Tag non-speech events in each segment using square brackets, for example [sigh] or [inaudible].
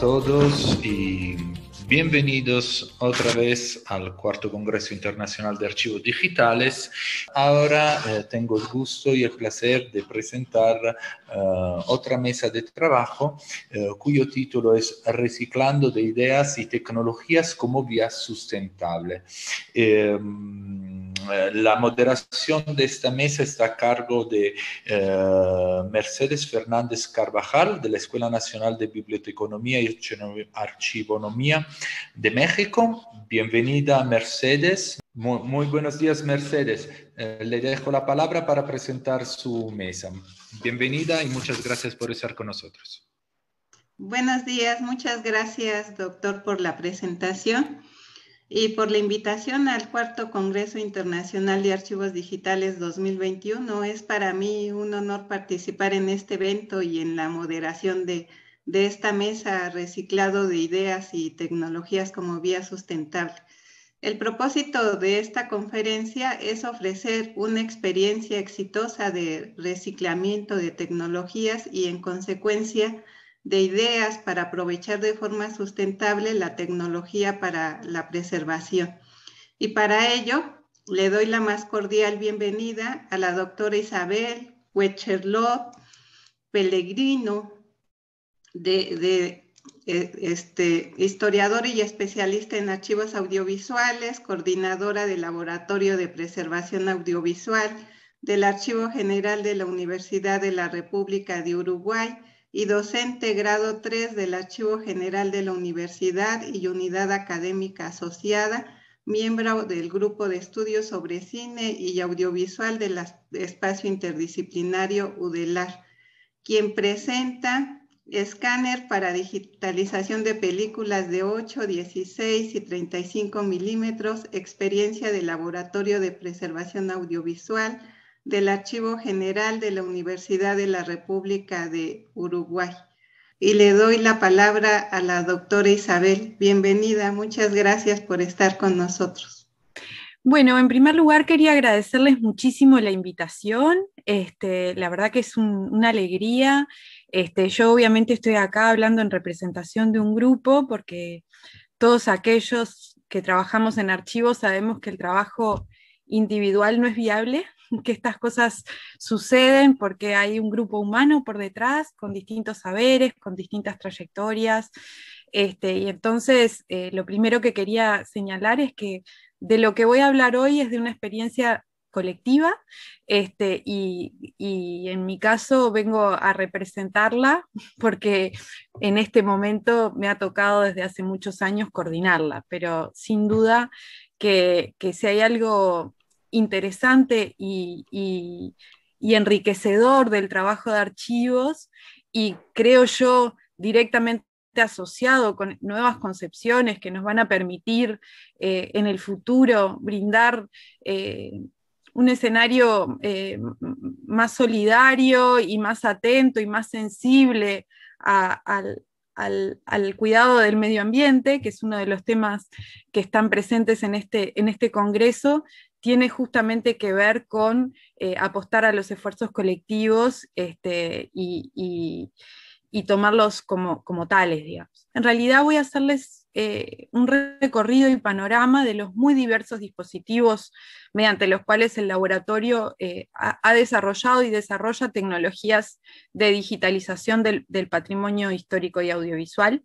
todos y bienvenidos otra vez al cuarto Congreso Internacional de Archivos Digitales. Ahora eh, tengo el gusto y el placer de presentar eh, otra mesa de trabajo eh, cuyo título es Reciclando de Ideas y Tecnologías como Vía Sustentable. Eh, la moderación de esta mesa está a cargo de eh, Mercedes Fernández Carvajal de la Escuela Nacional de Biblioteconomía y Archivonomía de México. Bienvenida, Mercedes. Muy, buenos días, Mercedes. Eh, le dejo la palabra para presentar su mesa. Bienvenida y muchas gracias por estar con nosotros. Buenos días, muchas gracias, doctor, por la presentación y por la invitación al cuarto Congreso Internacional de Archivos Digitales 2021. Es para mí un honor participar en este evento y en la moderación de, de esta mesa reciclado de ideas y tecnologías como vía sustentable. El propósito de esta conferencia es ofrecer una experiencia exitosa de reciclamiento de tecnologías y en consecuencia de ideas para aprovechar de forma sustentable la tecnología para la preservación. Y para ello, le doy la más cordial bienvenida a la doctora Isabel Wecherlot Pellegrino, de, e, este, historiadora y especialista en archivos audiovisuales, coordinadora del Laboratorio de Preservación Audiovisual del Archivo General de la Universidad de la República de Uruguay y docente grado 3 del Archivo General de la Universidad y Unidad Académica Asociada, miembro del Grupo de Estudios sobre Cine y Audiovisual del Espacio Interdisciplinario UDELAR, quien presenta escáner para digitalización de películas de 8, 16 y 35 milímetros, experiencia de laboratorio de preservación audiovisual, del Archivo General de la Universidad de la República de Uruguay. Y le doy la palabra a la doctora Isabel. Bienvenida, muchas gracias por estar con nosotros. Bueno, en primer lugar quería agradecerles muchísimo la invitación. Este, la verdad que es una alegría. Este, yo obviamente estoy acá hablando en representación de un grupo porque todos aquellos que trabajamos en archivos sabemos que el trabajo individual no es viable [laughs] que estas cosas suceden porque hay un grupo humano por detrás con distintos saberes, con distintas trayectorias. Este, y entonces, eh, lo primero que quería señalar es que de lo que voy a hablar hoy es de una experiencia colectiva este, y, y, en mi caso vengo a representarla [laughs] porque en este momento me ha tocado desde hace muchos años coordinarla, pero sin duda que, que si hay algo interesante y, enriquecedor del trabajo de archivos y creo yo directamente asociado con nuevas concepciones que nos van a permitir eh, en el futuro brindar eh, un escenario eh, más solidario y más atento y más sensible al, cuidado del medio ambiente, que es uno de los temas que están presentes en este, este Congreso, tiene justamente que ver con eh, apostar a los esfuerzos colectivos este, y, tomarlos como, tales, En realidad voy a hacerles eh, un recorrido y panorama de los muy diversos dispositivos mediante los cuales el laboratorio eh, ha, desarrollado y desarrolla tecnologías de digitalización del patrimonio histórico y audiovisual.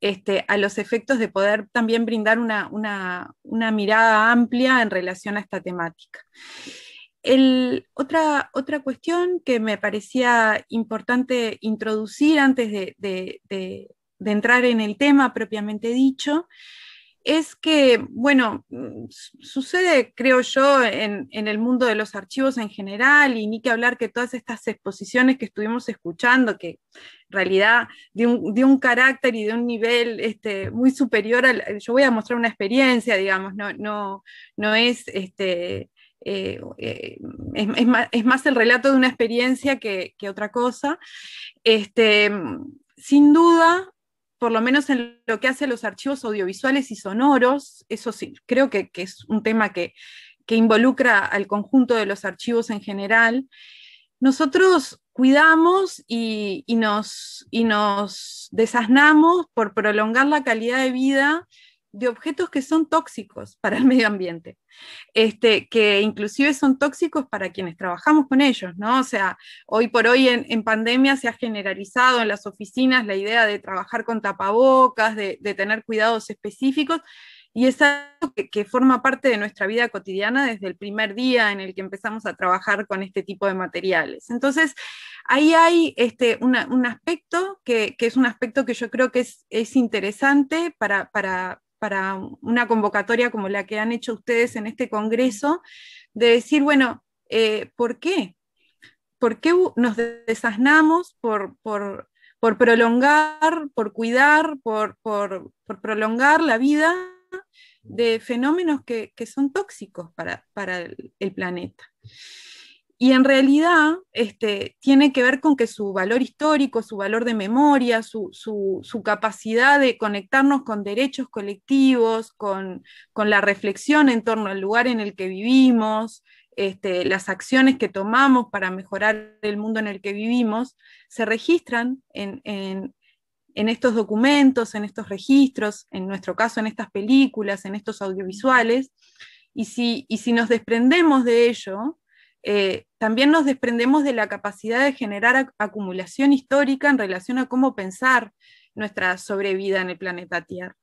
Este, a los efectos de poder también brindar una, una, mirada amplia en relación a esta temática. otra, otra, cuestión que me parecía importante introducir antes de, de, de entrar en el tema propiamente dicho es que, bueno, mm, sucede, creo yo, en, el mundo de los archivos en general, y ni que hablar que todas estas exposiciones que estuvimos escuchando, que en realidad de un, carácter y de un nivel este, muy superior, al, eh, yo voy a mostrar una experiencia, digamos, no, no, es... Este, eh, eh, es, más, el relato de una experiencia que, otra cosa. Este, mm, sin duda, por lo menos en lo que hace a los archivos audiovisuales y sonoros, eso sí, creo que, es un tema que, involucra al conjunto de los archivos en general. Nosotros cuidamos y, nos, y nos desasnamos por prolongar la calidad de vida de objetos que son tóxicos [laughs] para el medio ambiente, este, que inclusive son tóxicos para quienes trabajamos con ellos, ¿no? O sea, hoy por hoy en, pandemia se ha generalizado en las oficinas la idea de trabajar con tapabocas, de, tener cuidados específicos, y es algo que, forma parte de nuestra vida cotidiana desde el primer día en el que empezamos a trabajar con este tipo de materiales. Entonces, ahí hay este, un aspecto que, es un aspecto que yo creo que es, interesante para, para una convocatoria como la que han hecho ustedes en este Congreso, de decir, bueno, eh, ¿por qué? ¿Por qué nos desasnamos por, prolongar, por cuidar, por, prolongar la vida de fenómenos que, son tóxicos para, el planeta? Y en realidad este, tiene que ver con que su valor histórico, su valor de memoria, su, capacidad de conectarnos con derechos colectivos, con, la reflexión en torno al lugar en el que vivimos, este, las acciones que tomamos para mejorar el mundo en el que vivimos, se registran en, estos documentos, en estos registros, en nuestro caso en estas películas, en estos audiovisuales. Y si, si nos desprendemos de ello, eh, también nos desprendemos de la capacidad de generar acumulación histórica en relación a cómo pensar nuestra sobrevida en el planeta Tierra.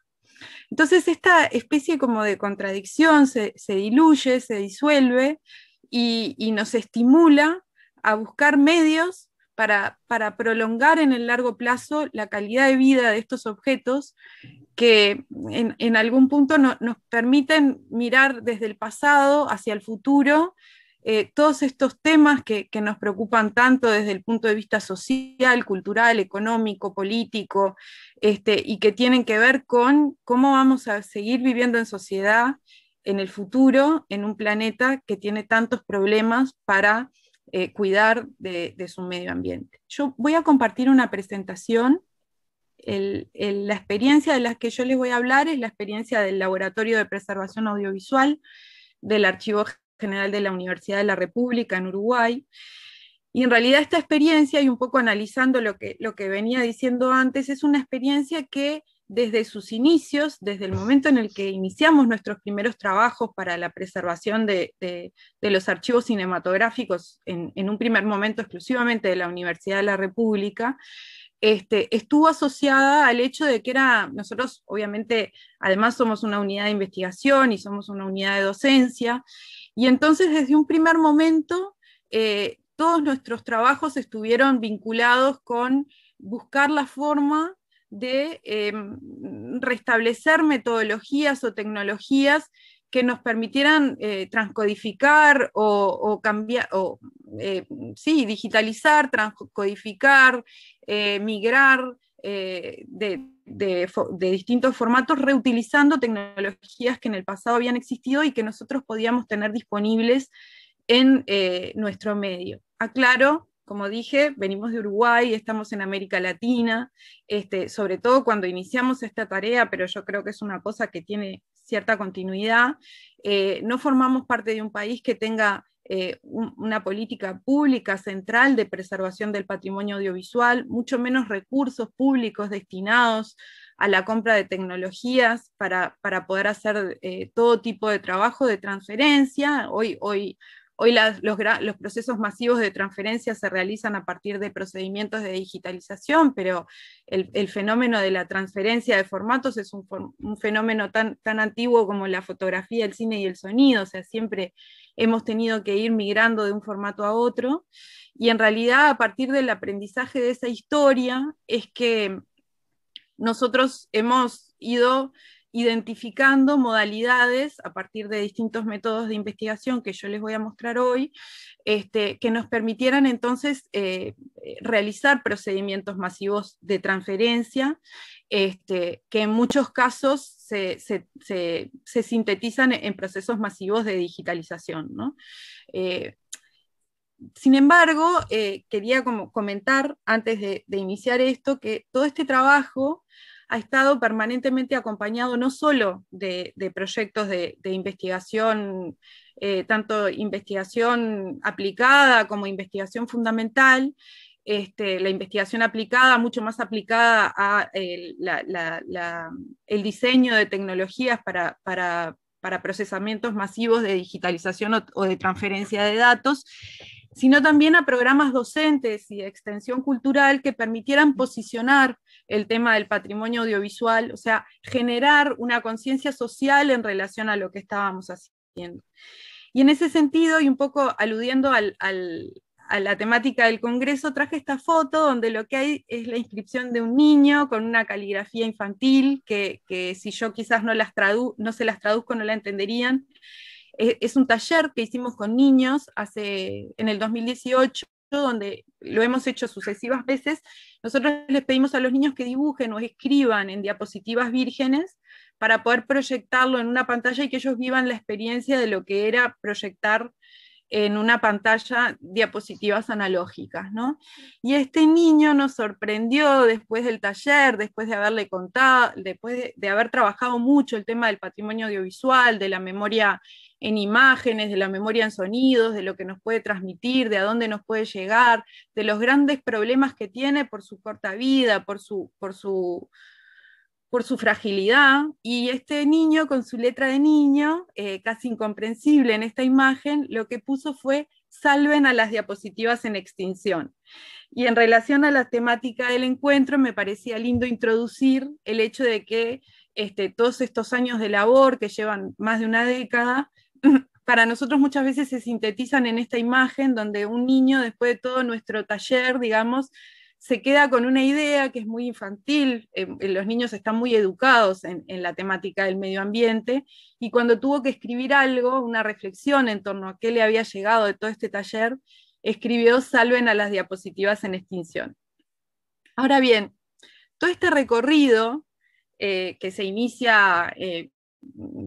Entonces, esta especie como de contradicción se, diluye, se disuelve y, nos estimula a buscar medios para, prolongar en el largo plazo la calidad de vida de estos objetos que en, algún punto nos permiten mirar desde el pasado hacia el futuro eh, todos estos temas que, nos preocupan tanto desde el punto de vista social, cultural, económico, político, este, y que tienen que ver con cómo vamos a seguir viviendo en sociedad en el futuro, en un planeta que tiene tantos problemas para eh, cuidar de, su medio ambiente. Yo voy a compartir una presentación. la experiencia de la que yo les voy a hablar es la experiencia del Laboratorio de Preservación Audiovisual del Archivo General de la Universidad de la República en Uruguay. Y en realidad esta experiencia, y un poco analizando lo que, lo que venía diciendo antes, es una experiencia que desde sus inicios, desde el momento en el que iniciamos nuestros primeros trabajos para la preservación de, los archivos cinematográficos, en, un primer momento exclusivamente de la Universidad de la República, este, estuvo asociada al hecho de que era, nosotros obviamente, además somos una unidad de investigación y somos una unidad de docencia, y entonces desde un primer momento eh, todos nuestros trabajos estuvieron vinculados con buscar la forma de eh, restablecer metodologías o tecnologías que nos permitieran eh, transcodificar o, cambiar, o digitalizar, transcodificar, migrar de, de, distintos formatos reutilizando tecnologías que en el pasado habían existido y que nosotros podíamos tener disponibles en eh, nuestro medio. Aclaro, como dije, venimos de Uruguay, estamos en América Latina, este, sobre todo cuando iniciamos esta tarea, pero yo creo que es una cosa que tiene cierta continuidad. Eh, no formamos parte de un país que tenga eh, una política pública central de preservación del patrimonio audiovisual, mucho menos recursos públicos destinados a la compra de tecnologías para, poder hacer eh, todo tipo de trabajo de transferencia. Hoy, hoy, Hoy los, procesos masivos de transferencia se realizan a partir de procedimientos de digitalización, pero el, fenómeno de la transferencia de formatos es un, fenómeno tan, tan, antiguo como la fotografía, el cine y el sonido, o sea, siempre hemos tenido que ir migrando de un formato a otro, y en realidad a partir del aprendizaje de esa historia es que nosotros hemos ido identificando modalidades a partir de distintos métodos de investigación que yo les voy a mostrar hoy, este, que nos permitieran entonces eh, realizar procedimientos masivos de transferencia, este, que en muchos casos se, sintetizan en procesos masivos de digitalización. Eh, sin embargo, eh, quería comentar antes de iniciar esto que todo este trabajo ha estado permanentemente acompañado no solo de, proyectos de, investigación, eh, tanto investigación aplicada como investigación fundamental, este, la investigación aplicada, mucho más aplicada a el diseño de tecnologías para, procesamientos masivos de digitalización o de transferencia de datos, sino también a programas docentes y de extensión cultural que permitieran posicionar el tema del patrimonio audiovisual, o sea, generar una conciencia social en relación a lo que estábamos haciendo. Y en ese sentido, y un poco aludiendo a la temática del Congreso, traje esta foto donde lo que hay es la inscripción de un niño con una caligrafía infantil, que, que si yo quizás no, las tradu no se las traduzco no la entenderían, e-, es un taller que hicimos con niños hace, en el 2018 donde lo hemos hecho sucesivas veces, nosotros les pedimos a los niños que dibujen o escriban en diapositivas vírgenes para poder proyectarlo en una pantalla y que ellos vivan la experiencia de lo que era proyectar en una pantalla diapositivas analógicas, Y este niño nos sorprendió después del taller, después de haberle contado, después de, de haber trabajado mucho el tema del patrimonio audiovisual, de la memoria en imágenes, de la memoria en sonidos, de lo que nos puede transmitir, de a dónde nos puede llegar, de los grandes problemas que tiene por su corta vida, por su, fragilidad. Y este niño, con su letra de niño, eh, casi incomprensible en esta imagen, lo que puso fue salven a las diapositivas en extinción. Y en relación a la temática del encuentro, me parecía lindo introducir el hecho de que este, todos estos años de labor que llevan más de una década, [laughs] para nosotros muchas veces se sintetizan en esta imagen donde un niño, después de todo nuestro taller, digamos, se queda con una idea que es muy infantil, em, eh, los niños están muy educados en, la temática del medio ambiente, y cuando tuvo que escribir algo, una reflexión en torno a qué le había llegado de todo este taller, escribió Salven a las diapositivas en extinción. Ahora bien, todo este recorrido eh, que se inicia eh,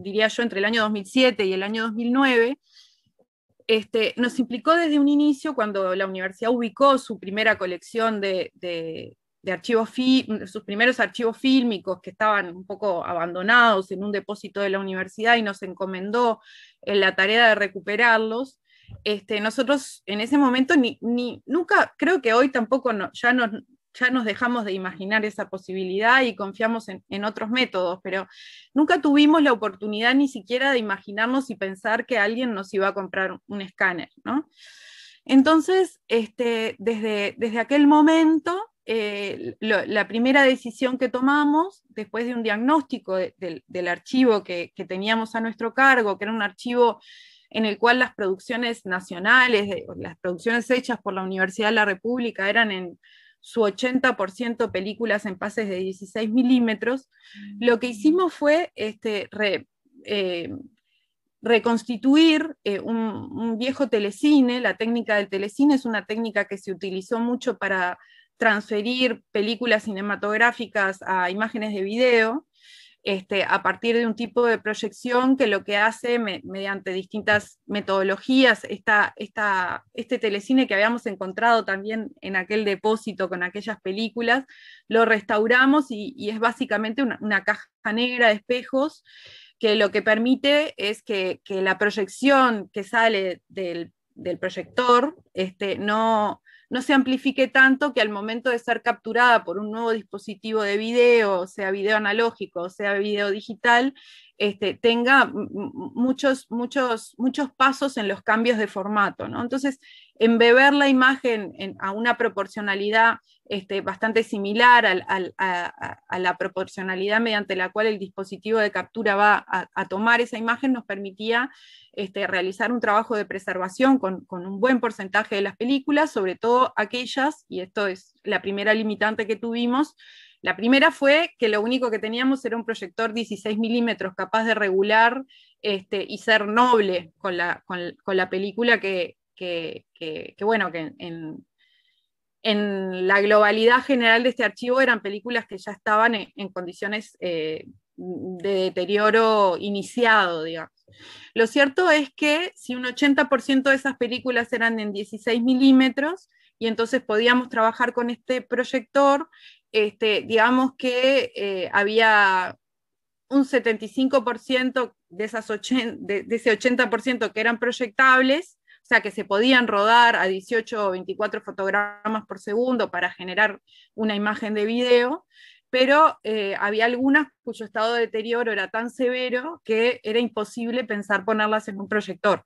diría yo, entre el año 2007 y el año 2009, este, nos implicó desde un inicio, cuando la universidad ubicó su primera colección de, archivos, sus primeros archivos fílmicos que estaban un poco abandonados en un depósito de la universidad y nos encomendó en la tarea de recuperarlos. Este, nosotros en ese momento ni, ni, nunca, creo que hoy tampoco ya nos, ya nos dejamos de imaginar esa posibilidad y confiamos en, otros métodos, pero nunca tuvimos la oportunidad ni siquiera de imaginarnos y pensar que alguien nos iba a comprar un escáner, Entonces, este, desde, desde aquel momento, eh, la primera decisión que tomamos, después de un diagnóstico del archivo que, que teníamos a nuestro cargo, que era un archivo en el cual las producciones nacionales, las producciones hechas por la Universidad de la República eran en su 80% películas en pases de 16 milímetros, lo que mm. hicimos fue este, eh, reconstituir eh, un, un, viejo telecine. La técnica del telecine es una técnica que se utilizó mucho para transferir películas cinematográficas a imágenes de video. Este, a partir de un tipo de proyección que lo que hace mediante distintas metodologías, este telecine que habíamos encontrado también en aquel depósito con aquellas películas, lo restauramos y, es básicamente una, caja negra de espejos que lo que permite es que, la proyección que sale del, proyector este, no, no se amplifique tanto que al momento de ser capturada por un nuevo dispositivo de video, sea video analógico, o sea video digital, este, tenga muchos, muchos, muchos pasos en los cambios de formato. ¿no? Entonces, embeber la imagen a una proporcionalidad este, bastante similar a, la proporcionalidad mediante la cual el dispositivo de captura va a, tomar esa imagen, nos permitía este, realizar un trabajo de preservación con, un buen porcentaje de las películas, sobre todo aquellas, y esto es la primera limitante que tuvimos. La primera fue que lo único que teníamos era un proyector 16 milímetros capaz de regular este, y ser noble con la, película que, bueno, que en en la globalidad general de este archivo eran películas que ya estaban en, condiciones eh, de deterioro iniciado, digamos. Lo cierto es que si un 80% de esas películas eran en 16 milímetros, y entonces podíamos trabajar con este proyector, este, digamos que eh, había un 75% de, esas de ese 80% que eran proyectables, o sea, que se podían rodar a 18 o 24 fotogramas por segundo para generar una imagen de video, pero eh, había algunas cuyo estado de deterioro era tan severo que era imposible pensar ponerlas en un proyector.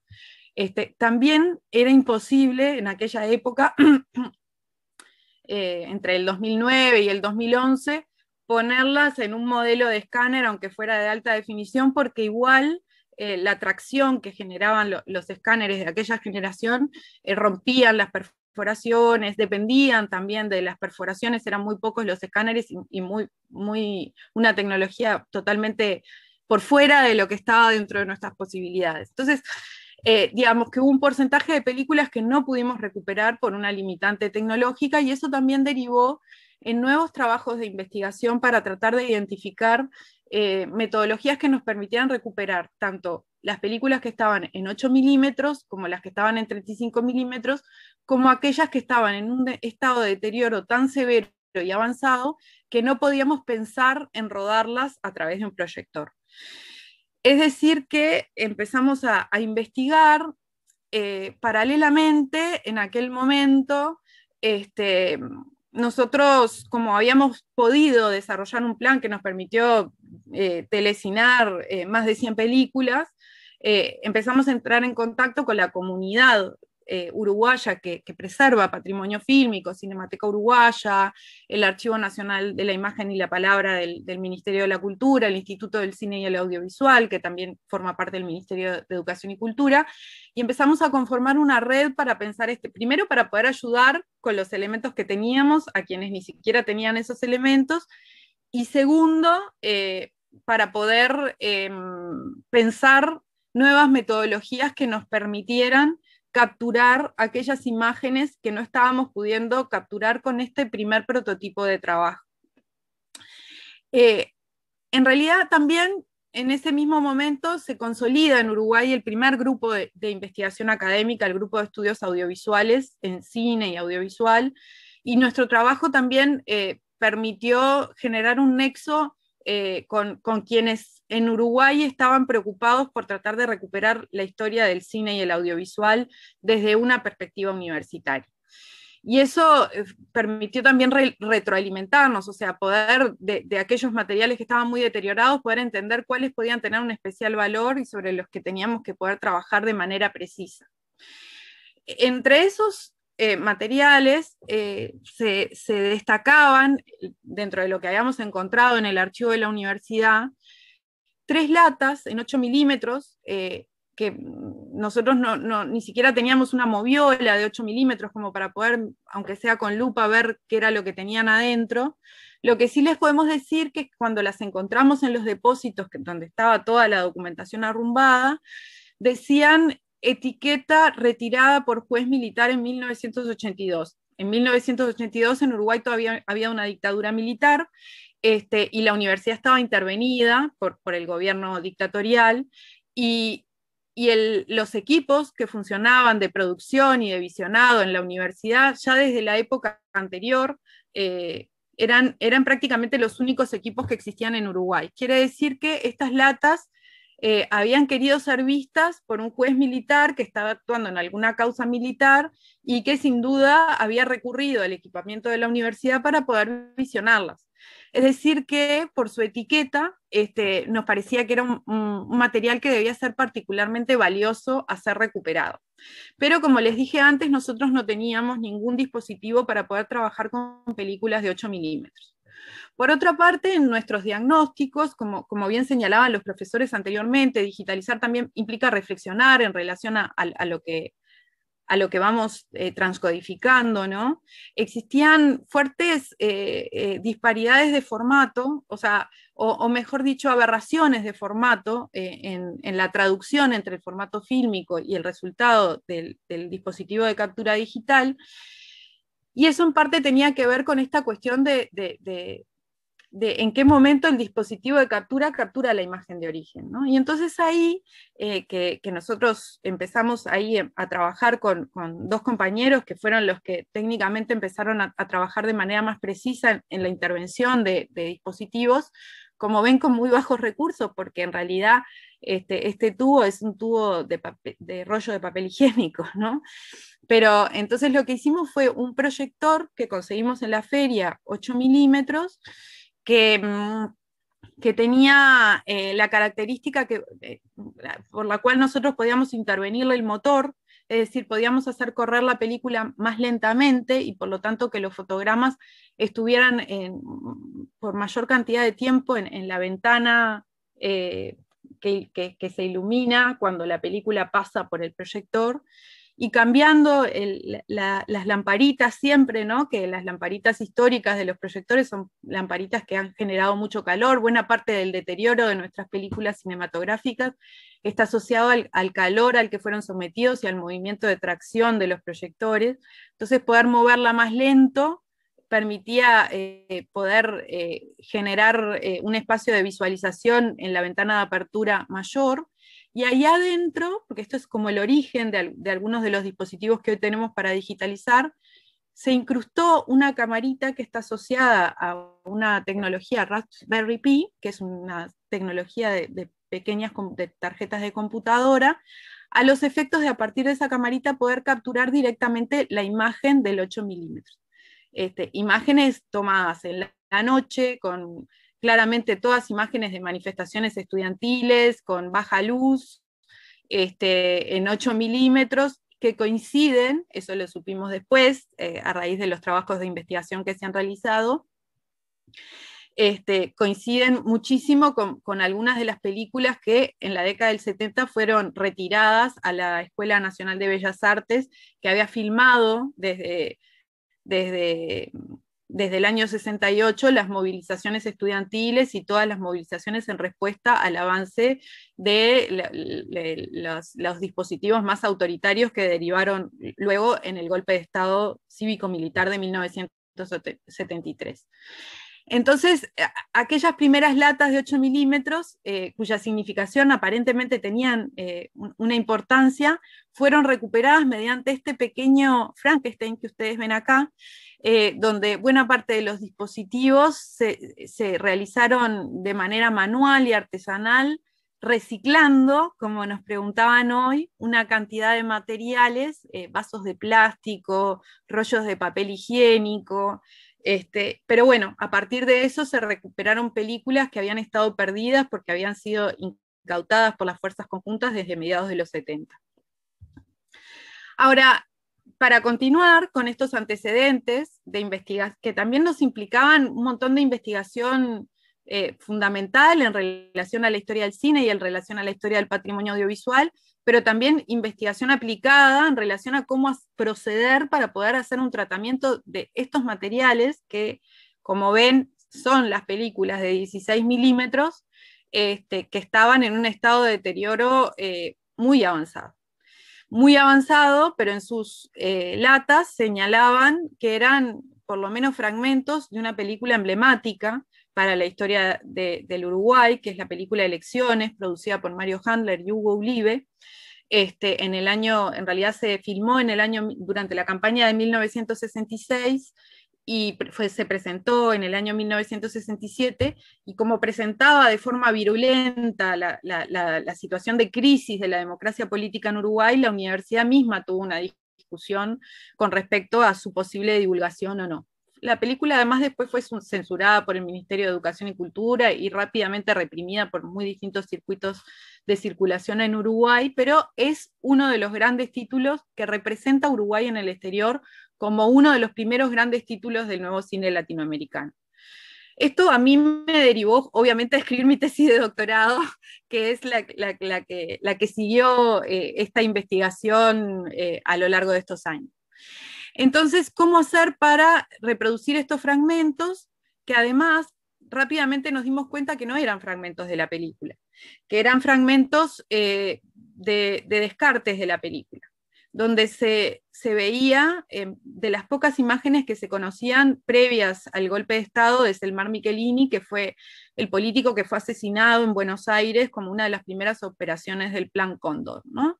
Este, también era imposible en aquella época, [clears throat] eh, entre el 2009 y el 2011, ponerlas en un modelo de escáner, aunque fuera de alta definición, porque igual eh, la tracción que generaban los escáneres de aquella generación eh, rompían las perforaciones, dependían también de las perforaciones, eran muy pocos los escáneres y, muy, muy, una tecnología totalmente por fuera de lo que estaba dentro de nuestras posibilidades. Entonces, eh, digamos que hubo un porcentaje de películas que no pudimos recuperar por una limitante tecnológica y eso también derivó en nuevos trabajos de investigación para tratar de identificar eh, metodologías que nos permitieran recuperar tanto las películas que estaban en 8 milímetros, como las que estaban en 35 milímetros, como aquellas que estaban en un estado de deterioro tan severo y avanzado que no podíamos pensar en rodarlas a través de un proyector. Es decir, que empezamos a, investigar eh, paralelamente en aquel momento este, nosotros, como habíamos podido desarrollar un plan que nos permitió eh, telecinar eh, más de 100 películas, eh, empezamos a entrar en contacto con la comunidad eh, uruguaya que, preserva patrimonio fílmico, Cinemateca Uruguaya, el Archivo Nacional de la Imagen y la Palabra del, Ministerio de la Cultura, el Instituto del Cine y el Audiovisual, que también forma parte del Ministerio de Educación y Cultura, y empezamos a conformar una red para pensar este, primero para poder ayudar con los elementos que teníamos a quienes ni siquiera tenían esos elementos, y segundo, eh, para poder em, pensar nuevas metodologías que nos permitieran capturar aquellas imágenes que no estábamos pudiendo capturar con este primer prototipo de trabajo. Eh, en realidad también en ese mismo momento se consolida en Uruguay el primer grupo de, investigación académica, el grupo de estudios audiovisuales en cine y audiovisual, y nuestro trabajo también eh, permitió generar un nexo eh, con, quienes en Uruguay estaban preocupados por tratar de recuperar la historia del cine y el audiovisual desde una perspectiva universitaria. Y eso eh, permitió también retroalimentarnos, o sea, poder de, de aquellos materiales que estaban muy deteriorados, poder entender cuáles podían tener un especial valor y sobre los que teníamos que poder trabajar de manera precisa. E-, entre esos eh, materiales eh, se, destacaban, dentro de lo que habíamos encontrado en el archivo de la universidad, tres latas en 8 milímetros, eh, que nosotros no, ni siquiera teníamos una moviola de 8 milímetros como para poder, aunque sea con lupa, ver qué era lo que tenían adentro. Lo que sí les podemos decir que cuando las encontramos en los depósitos, donde estaba toda la documentación arrumbada, decían etiqueta retirada por juez militar en 1982. En 1982 en Uruguay todavía había una dictadura militar este, y la universidad estaba intervenida por, el gobierno dictatorial y, los equipos que funcionaban de producción y de visionado en la universidad ya desde la época anterior eh, eran, eran prácticamente los únicos equipos que existían en Uruguay. Quiere decir que estas latas eh, habían querido ser vistas por un juez militar que estaba actuando en alguna causa militar y que sin duda había recurrido al equipamiento de la universidad para poder visionarlas. Es decir, que por su etiqueta este, nos parecía que era un, un, material que debía ser particularmente valioso a ser recuperado. Pero como les dije antes, nosotros no teníamos ningún dispositivo para poder trabajar con películas de 8 milímetros. Por otra parte, en nuestros diagnósticos, como, bien señalaban los profesores anteriormente, digitalizar también implica reflexionar en relación a, lo que vamos eh, transcodificando, ¿no? Existían fuertes eh, eh, disparidades de formato, o mejor dicho, aberraciones de formato en, la traducción entre el formato fílmico y el resultado del dispositivo de captura digital, y eso en parte tenía que ver con esta cuestión de, en qué momento el dispositivo de captura captura la imagen de origen. ¿no? Y entonces ahí eh, que, nosotros empezamos ahí a trabajar con, dos compañeros que fueron los que técnicamente empezaron a, trabajar de manera más precisa en, en la intervención de dispositivos, como ven, con muy bajos recursos, porque en realidad este, este, tubo es un tubo de, rollo de papel higiénico, [laughs] ¿no? Pero entonces lo que hicimos fue un proyector que conseguimos en la feria, 8 milímetros, que, mm, que, tenía eh, la característica que, eh, por la cual nosotros podíamos intervenirle el motor, es decir, podíamos hacer correr la película más lentamente y por lo tanto que los fotogramas estuvieran por mayor cantidad de tiempo en, la ventana eh, que, se ilumina cuando la película pasa por el proyector y cambiando las lamparitas siempre, que las lamparitas históricas de los proyectores son lamparitas que han generado mucho calor, buena parte del deterioro de nuestras películas cinematográficas está asociado al, al calor al que fueron sometidos y al movimiento de tracción de los proyectores. Entonces poder moverla más lento permitía eh, poder eh, generar eh, un espacio de visualización en la ventana de apertura mayor. Y ahí adentro, porque esto es como el origen de, algunos de los dispositivos que hoy tenemos para digitalizar, se incrustó una camarita que está asociada a una tecnología Raspberry Pi, que es una tecnología de, pequeñas tarjetas de computadora, a los efectos de a partir de esa camarita poder capturar directamente la imagen del 8 milímetros. Este, imágenes tomadas en la noche, con claramente todas imágenes de manifestaciones estudiantiles, con baja luz, este, en 8 milímetros, que coinciden, eso lo supimos después, eh, a raíz de los trabajos de investigación que se han realizado, este, coinciden muchísimo con, con, algunas de las películas que en la década del 70 fueron retiradas a la Escuela Nacional de Bellas Artes, que había filmado desde desde, el año 68 las movilizaciones estudiantiles y todas las movilizaciones en respuesta al avance de los, los, dispositivos más autoritarios que derivaron luego en el golpe de Estado cívico-militar de 1973. Entonces, eh, aquellas primeras latas de 8 milímetros, eh, cuya significación aparentemente tenían eh, una importancia, fueron recuperadas mediante este pequeño Frankenstein que ustedes ven acá, donde buena parte de los dispositivos se, realizaron de manera manual y artesanal, reciclando, como nos preguntaban hoy, una cantidad de materiales, vasos de plástico, rollos de papel higiénico, este, pero bueno, a partir de eso se recuperaron películas que habían estado perdidas porque habían sido incautadas por las fuerzas conjuntas desde mediados de los 70. Ahora, para continuar con estos antecedentes de investigación, que también nos implicaban un montón de investigación eh, fundamental en relación a la historia del cine y en relación a la historia del patrimonio audiovisual, pero también investigación aplicada en relación a cómo proceder para poder hacer un tratamiento de estos materiales que, como ven, son las películas de 16 milímetros este, que estaban en un estado de deterioro eh, muy avanzado. Muy avanzado, pero en sus eh, latas señalaban que eran por lo menos fragmentos de una película emblemática para la historia del Uruguay, que es la película Elecciones, producida por Mario Handler y Hugo Ulibe. Este, en el año, en realidad se filmó en el año, durante la campaña de 1966 y fue, se presentó en el año 1967 y como presentaba de forma virulenta la situación de crisis de la democracia política en Uruguay, la universidad misma tuvo una discusión con respecto a su posible divulgación o no la película además después fue censurada por el Ministerio de Educación y Cultura y rápidamente reprimida por muy distintos circuitos de circulación en Uruguay, pero es uno de los grandes títulos que representa Uruguay en el exterior como uno de los primeros grandes títulos del nuevo cine latinoamericano. Esto a mí me derivó, obviamente, a escribir mi tesis de doctorado, [laughs] que es la, que, siguió eh, esta investigación eh, a lo largo de estos años. Entonces, ¿cómo hacer para reproducir estos fragmentos que además rápidamente nos dimos cuenta que no eran fragmentos de la película, que eran fragmentos eh, de, descartes de la película, donde se, veía eh, de las pocas imágenes que se conocían previas al golpe de Estado de Selmar Michelini, que fue el político que fue asesinado en Buenos Aires como una de las primeras operaciones del Plan Cóndor. ¿no?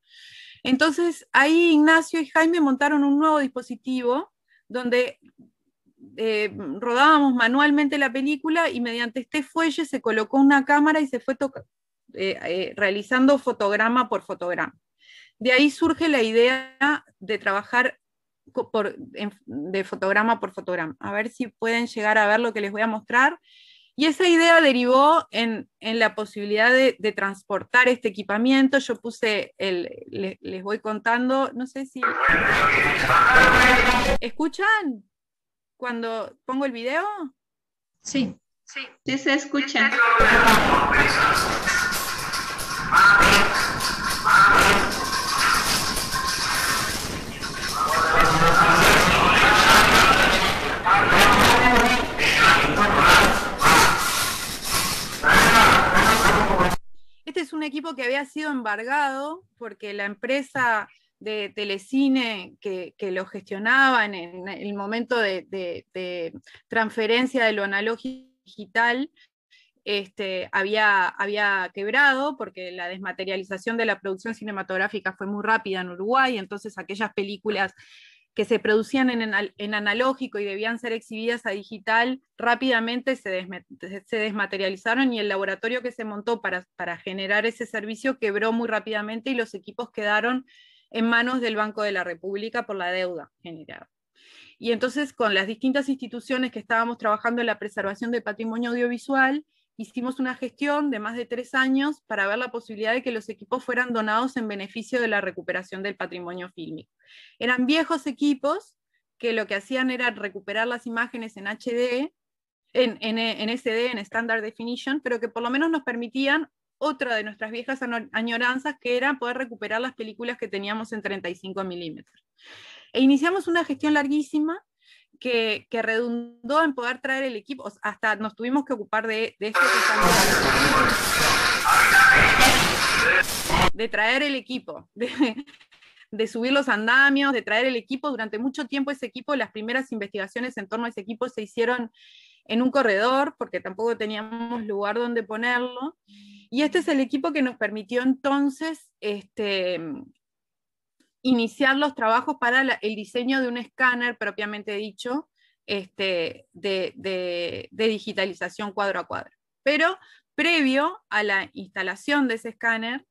Entonces, ahí Ignacio y Jaime montaron un nuevo dispositivo donde eh, rodábamos manualmente la película y mediante este fuelle se colocó una cámara y se fue eh, eh, realizando fotograma por fotograma. De ahí surge la idea de trabajar de fotograma por fotograma. A ver si pueden llegar a ver lo que les voy a mostrar. Y esa idea derivó en, la posibilidad de, transportar este equipamiento. Yo puse, el, les voy contando, no sé si... ¿Escuchan cuando pongo el video? Sí, sí, sí se escucha. Este es un equipo que había sido embargado porque la empresa de Telecine que, lo gestionaban en el momento de, transferencia de lo analógico digital este, había, había quebrado porque la desmaterialización de la producción cinematográfica fue muy rápida en Uruguay, entonces aquellas películas que se producían en, analógico y debían ser exhibidas a digital, rápidamente se, desmaterializaron y el laboratorio que se montó para, para, generar ese servicio quebró muy rápidamente y los equipos quedaron en manos del Banco de la República por la deuda generada. Y entonces con las distintas instituciones que estábamos trabajando en la preservación del patrimonio audiovisual, hicimos una gestión de más de tres años para ver la posibilidad de que los equipos fueran donados en beneficio de la recuperación del patrimonio fílmico. Eran viejos equipos que lo que hacían era recuperar las imágenes en HD, en, en, SD, en Standard Definition, pero que por lo menos nos permitían otra de nuestras viejas añoranzas, que era poder recuperar las películas que teníamos en 35 milímetros. E iniciamos una gestión larguísima que, redundó en poder traer el equipo, hasta nos tuvimos que ocupar de, este de traer el equipo, de, de, subir los andamios, de traer el equipo. Durante mucho tiempo ese equipo, las primeras investigaciones en torno a ese equipo se hicieron en un corredor, porque tampoco teníamos lugar donde ponerlo. Y este es el equipo que nos permitió entonces este, iniciar los trabajos para el diseño de un escáner propiamente dicho este, de, digitalización cuadro a cuadro. Pero previo a la instalación de ese escáner,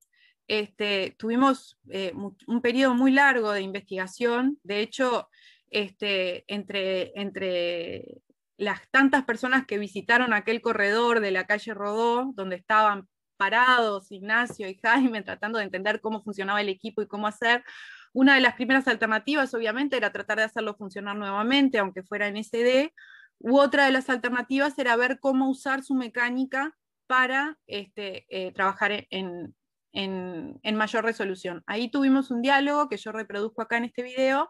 este, tuvimos eh, un periodo muy largo de investigación. De hecho, este, entre, entre, las tantas personas que visitaron aquel corredor de la calle Rodó, donde estaban parados Ignacio y Jaime tratando de entender cómo funcionaba el equipo y cómo hacer, una de las primeras alternativas, obviamente, era tratar de hacerlo funcionar nuevamente, aunque fuera en SD, u otra de las alternativas era ver cómo usar su mecánica para este, eh, trabajar e-, en, en mayor resolución. Ahí tuvimos un diálogo que yo reproduzco acá en este video,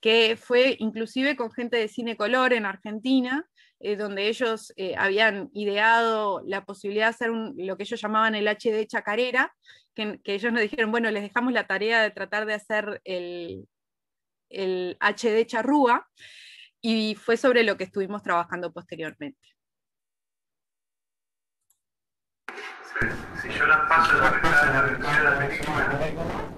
que fue inclusive con gente de cine color en Argentina, eh, donde ellos eh, habían ideado la posibilidad de hacer lo que ellos llamaban el HD chacarera, que, ellos nos dijeron, bueno, les dejamos la tarea de tratar de hacer el, el HD charrúa, y fue sobre lo que estuvimos trabajando posteriormente. Si yo las paso, la, la,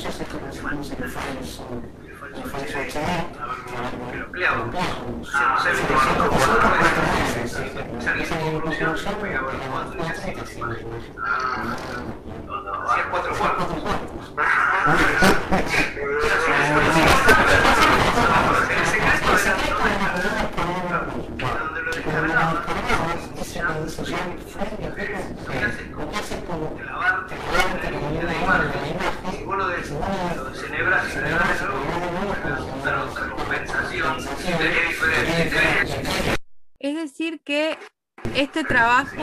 eso se en en el empleado. Se en el y Si es cuatro cuartos. El secreto de la Thank you es decir que este trabajo...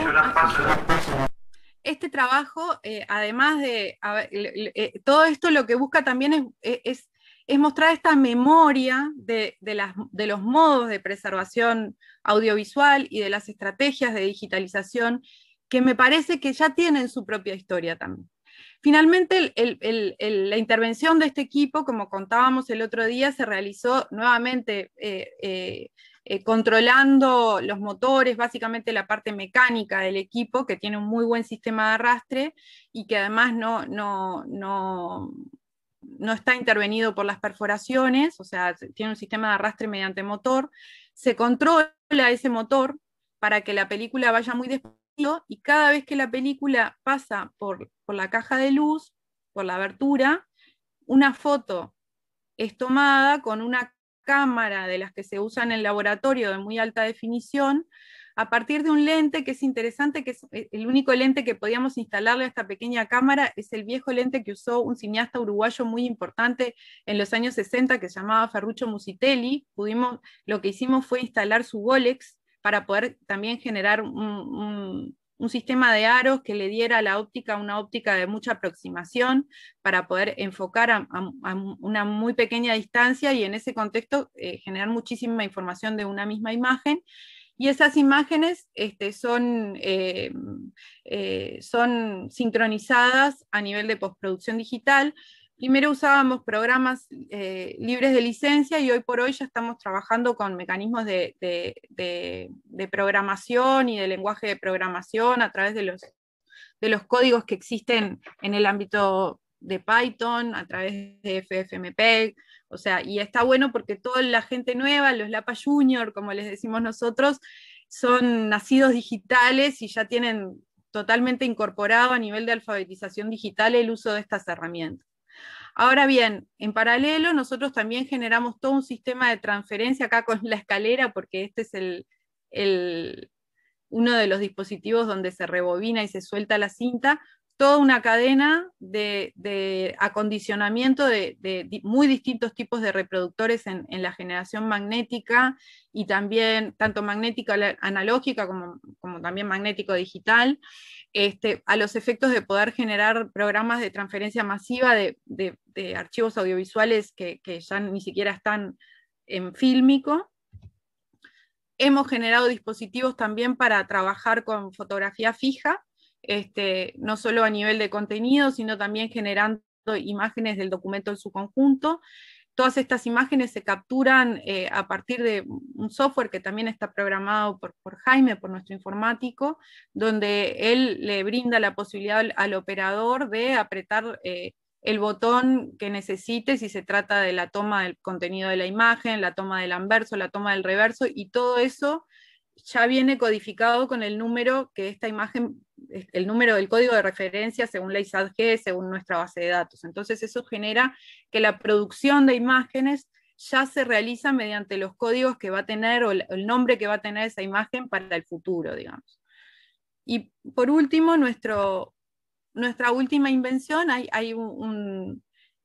Este trabajo, eh, además de eh, todo esto, lo que busca también es, eh, mostrar esta memoria de los modos de preservación audiovisual y de las estrategias de digitalización que me parece que ya tienen su propia historia también. Finalmente, la intervención de este equipo, como contábamos el otro día, se realizó nuevamente eh, eh, eh, controlando los motores, básicamente la parte mecánica del equipo, que tiene un muy buen sistema de arrastre y que además no, no, no, no está intervenido por las perforaciones, o sea, tiene un sistema de arrastre mediante motor. Se controla ese motor para que la película vaya muy despacio y cada vez que la película pasa por, la caja de luz, por la abertura, una foto es tomada con una cámara de las que se usan en el laboratorio de muy alta definición, a partir de un lente que es interesante, que es eh, el único lente que podíamos instalarle a esta pequeña cámara, es el viejo lente que usó un cineasta uruguayo muy importante en los años 60 que se llamaba Ferruccio Musitelli. Pudimos, lo que hicimos fue instalar su Golex para poder también generar un, sistema de aros que le diera a la óptica una óptica de mucha aproximación, para poder enfocar a, una muy pequeña distancia y en ese contexto eh, generar muchísima información de una misma imagen. Y esas imágenes este, son, eh, eh, son sincronizadas a nivel de postproducción digital, Primero usábamos programas eh, libres de licencia y hoy por hoy ya estamos trabajando con mecanismos de, programación y de lenguaje de programación a través de los, de los códigos que existen en el ámbito de Python, a través de FFmpeg, o sea, y está bueno porque toda la gente nueva, los Lapa Junior, como les decimos nosotros, son nacidos digitales y ya tienen totalmente incorporado a nivel de alfabetización digital el uso de estas herramientas. Ahora bien, en paralelo nosotros también generamos todo un sistema de transferencia acá con la escalera, porque este es el, uno de los dispositivos donde se rebobina y se suelta la cinta, toda una cadena de, acondicionamiento de, muy distintos tipos de reproductores en, la generación magnética y también tanto magnética analógica como también magnético digital. Este, a los efectos de poder generar programas de transferencia masiva de, archivos audiovisuales que, ya ni siquiera están en fílmico. Hemos generado dispositivos también para trabajar con fotografía fija, este, no solo a nivel de contenido, sino también generando imágenes del documento en su conjunto todas estas imágenes se capturan eh, a partir de un software que también está programado por, Jaime, por nuestro informático, donde él le brinda la posibilidad al, operador de apretar eh, el botón que necesite si se trata de la toma del contenido de la imagen, la toma del anverso, la toma del reverso, y todo eso ya viene codificado con el número que esta imagen, el número del código de referencia según la ISADG, según nuestra base de datos. Entonces eso genera que la producción de imágenes ya se realiza mediante los códigos que va a tener o el nombre que va a tener esa imagen para el futuro, digamos. Y por último, nuestro, nuestra última invención, hay, un,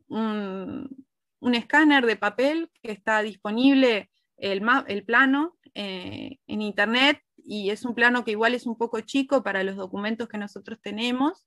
un, escáner de papel que está disponible, el, el plano, eh, en Internet y es un plano que igual es un poco chico para los documentos que nosotros tenemos,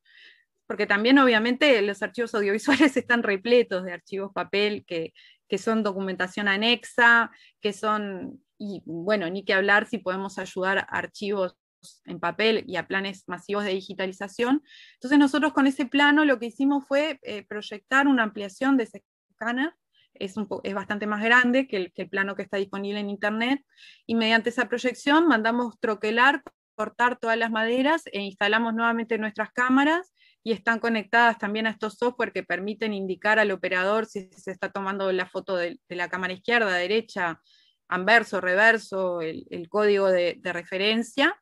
porque también obviamente los archivos audiovisuales [laughs] están repletos de archivos papel que, son documentación anexa, que son, y bueno, ni que hablar si podemos ayudar a archivos en papel y a planes masivos de digitalización. Entonces nosotros con ese plano lo que hicimos fue eh, proyectar una ampliación de ese escáner es, bastante más grande que el, plano que está disponible en Internet, y mediante esa proyección mandamos troquelar, cortar todas las maderas e instalamos nuevamente nuestras cámaras y están conectadas también a estos software que permiten indicar al operador si se está tomando la foto de, la cámara izquierda, derecha, anverso, reverso, el, código de, de referencia.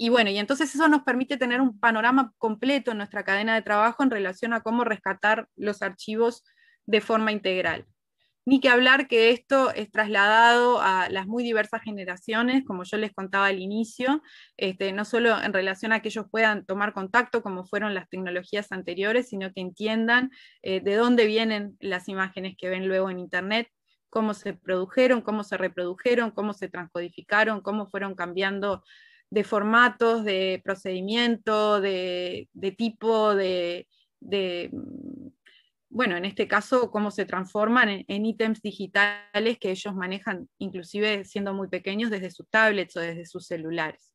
Y bueno, y entonces eso nos permite tener un panorama completo en nuestra cadena de trabajo en relación a cómo rescatar los archivos de forma integral. Ni que hablar que esto es trasladado a las muy diversas generaciones, como yo les contaba al inicio, este, no solo en relación a que ellos puedan tomar contacto como fueron las tecnologías anteriores, sino que entiendan eh, de dónde vienen las imágenes que ven luego en Internet, cómo se produjeron, cómo se reprodujeron, cómo se transcodificaron, cómo fueron cambiando de formatos, de procedimiento, de, tipo, de bueno, en este caso, cómo se transforman en, ítems digitales que ellos manejan, inclusive siendo muy pequeños, desde sus tablets o desde sus celulares.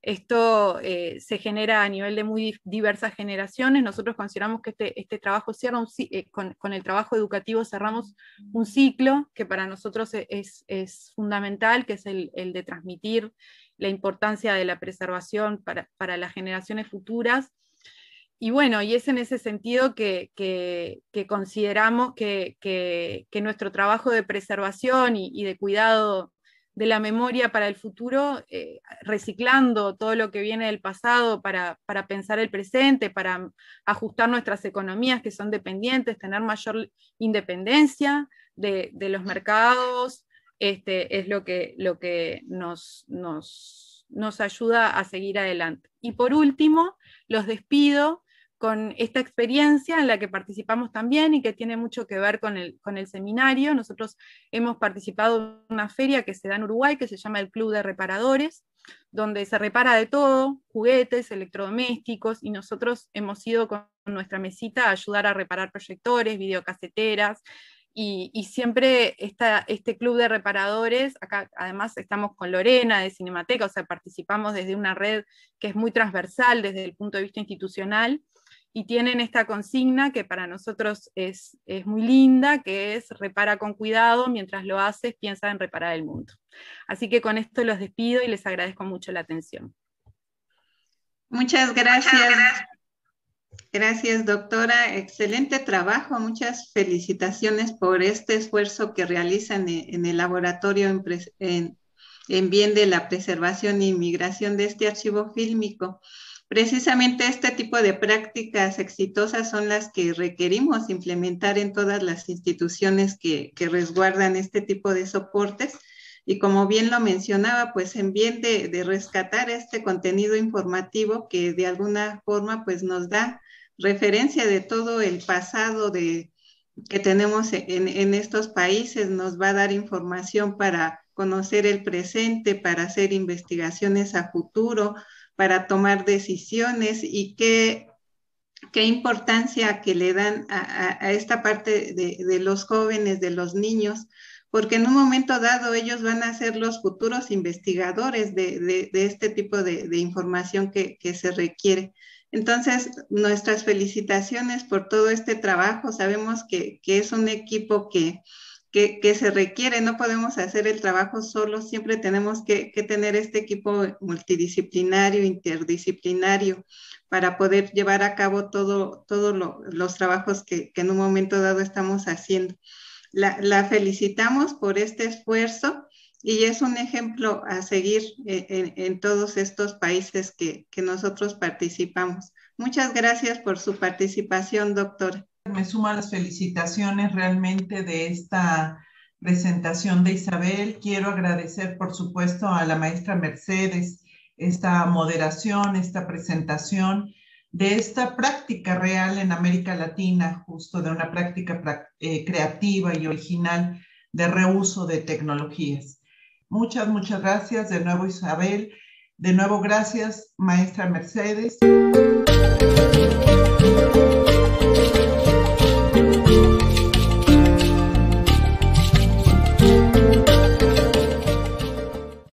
Esto eh, se genera a nivel de muy diversas generaciones. Nosotros consideramos que este, este trabajo cierra eh, con, el trabajo educativo cerramos un ciclo que para nosotros e-, es, fundamental, que es el, de transmitir la importancia de la preservación para, para las generaciones futuras y bueno, y es en ese sentido que, consideramos que, nuestro trabajo de preservación y, de cuidado de la memoria para el futuro, eh, reciclando todo lo que viene del pasado para, pensar el presente, para ajustar nuestras economías que son dependientes, tener mayor independencia de, los mercados, este, es lo que, nos, nos ayuda a seguir adelante. Y por último, los despido con esta experiencia en la que participamos también y que tiene mucho que ver con el, con el seminario. Nosotros hemos participado en una feria que se da en Uruguay, que se llama el Club de Reparadores, donde se repara de todo, juguetes, electrodomésticos, y nosotros hemos ido con nuestra mesita a ayudar a reparar proyectores, videocaseteras, y, y, siempre está este club de reparadores, acá además estamos con Lorena de Cinemateca, o sea, participamos desde una red que es muy transversal desde el punto de vista institucional, y tienen esta consigna que para nosotros es, muy linda, que es repara con cuidado, mientras lo haces piensa en reparar el mundo. Así que con esto los despido y les agradezco mucho la atención. Muchas gracias. Gracias, doctora. Excelente trabajo. Muchas felicitaciones por este esfuerzo que realizan e, en el laboratorio en, bien de la preservación e inmigración de este archivo fílmico. Precisamente este tipo de prácticas exitosas son las que requerimos implementar en todas las instituciones que, resguardan este tipo de soportes. Y como bien lo mencionaba, pues en bien de, rescatar este contenido informativo que de alguna forma pues nos da referencia de todo el pasado de, que tenemos en, en estos países, nos va a dar información para conocer el presente, para hacer investigaciones a futuro, para tomar decisiones y qué, qué importancia que le dan a, esta parte de, los jóvenes, de los niños, porque en un momento dado ellos van a ser los futuros investigadores de, este tipo de, información que, se requiere. Entonces, nuestras felicitaciones por todo este trabajo. Sabemos que es un equipo que, que, se requiere, no podemos hacer el trabajo solo, siempre tenemos que, tener este equipo multidisciplinario, interdisciplinario, para poder llevar a cabo todos todo los trabajos que, en un momento dado estamos haciendo. La, felicitamos por este esfuerzo y es un ejemplo a seguir e, e, en, todos estos países que nosotros participamos. Muchas gracias por su participación, doctora me sumo a las felicitaciones realmente de esta presentación de Isabel. Quiero agradecer, por supuesto, a la maestra Mercedes esta moderación, esta presentación de esta práctica real en América Latina, justo de una práctica eh, creativa y original de reuso de tecnologías. Muchas, muchas gracias. De nuevo, Isabel. De nuevo, gracias, maestra Mercedes.